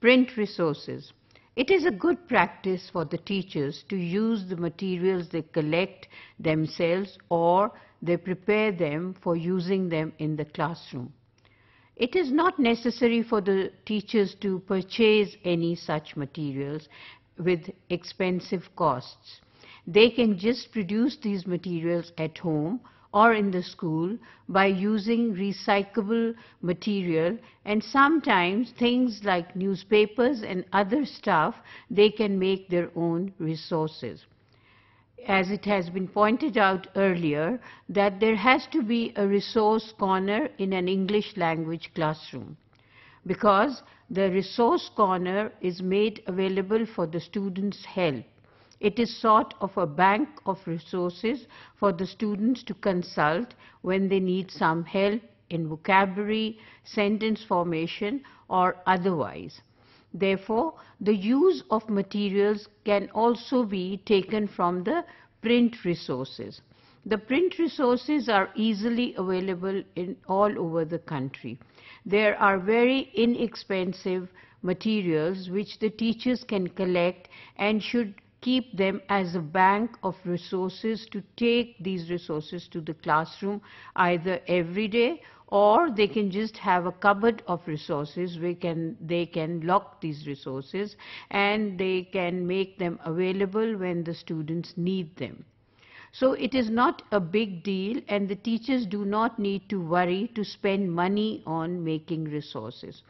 print resources. It is a good practice for the teachers to use the materials they collect themselves or they prepare them for using them in the classroom. It is not necessary for the teachers to purchase any such materials with expensive costs. They can just produce these materials at home or in the school by using recyclable material and sometimes things like newspapers and other stuff they can make their own resources as it has been pointed out earlier, that there has to be a resource corner in an English language classroom because the resource corner is made available for the students' help. It is sort of a bank of resources for the students to consult when they need some help in vocabulary, sentence formation or otherwise. Therefore, the use of materials can also be taken from the print resources. The print resources are easily available in all over the country. There are very inexpensive materials which the teachers can collect and should keep them as a bank of resources to take these resources to the classroom either every day or they can just have a cupboard of resources where can they can lock these resources and they can make them available when the students need them so it is not a big deal and the teachers do not need to worry to spend money on making resources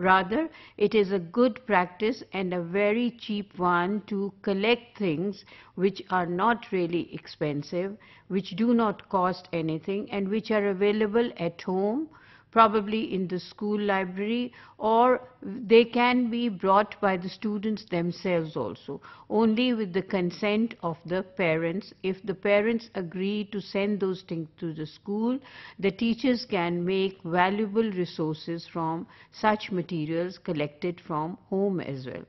Rather, it is a good practice and a very cheap one to collect things which are not really expensive, which do not cost anything and which are available at home probably in the school library, or they can be brought by the students themselves also, only with the consent of the parents. If the parents agree to send those things to the school, the teachers can make valuable resources from such materials collected from home as well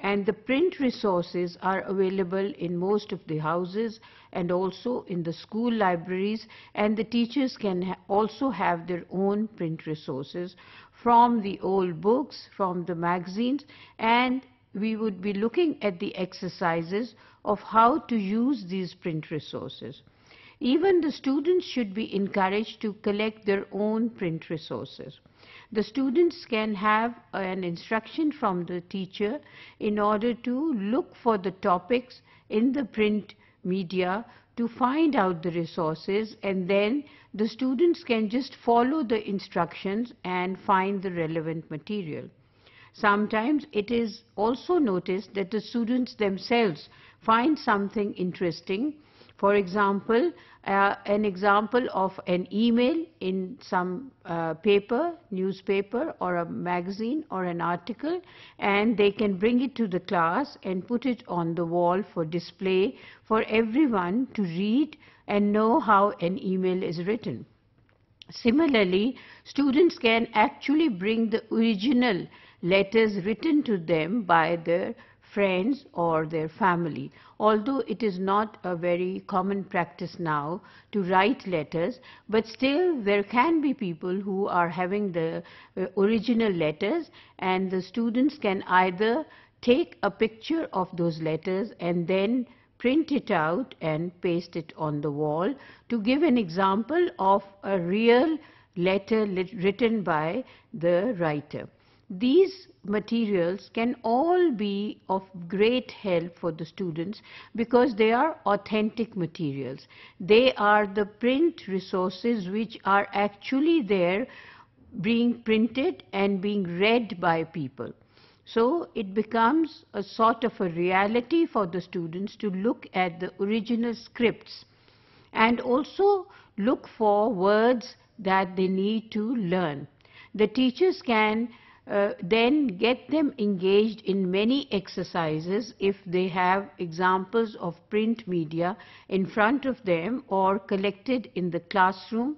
and the print resources are available in most of the houses and also in the school libraries and the teachers can ha also have their own print resources from the old books, from the magazines and we would be looking at the exercises of how to use these print resources. Even the students should be encouraged to collect their own print resources. The students can have an instruction from the teacher in order to look for the topics in the print media to find out the resources and then the students can just follow the instructions and find the relevant material. Sometimes it is also noticed that the students themselves find something interesting for example, uh, an example of an email in some uh, paper, newspaper or a magazine or an article and they can bring it to the class and put it on the wall for display for everyone to read and know how an email is written. Similarly, students can actually bring the original letters written to them by their friends or their family. Although it is not a very common practice now to write letters, but still there can be people who are having the uh, original letters and the students can either take a picture of those letters and then print it out and paste it on the wall to give an example of a real letter written by the writer. These materials can all be of great help for the students because they are authentic materials. They are the print resources which are actually there being printed and being read by people. So it becomes a sort of a reality for the students to look at the original scripts and also look for words that they need to learn. The teachers can uh, then get them engaged in many exercises if they have examples of print media in front of them or collected in the classroom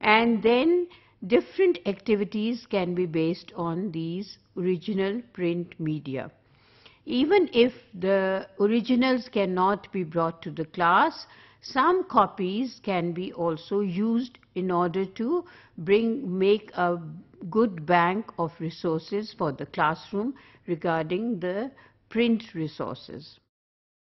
and then different activities can be based on these original print media. Even if the originals cannot be brought to the class, some copies can be also used in order to bring, make a good bank of resources for the classroom regarding the print resources.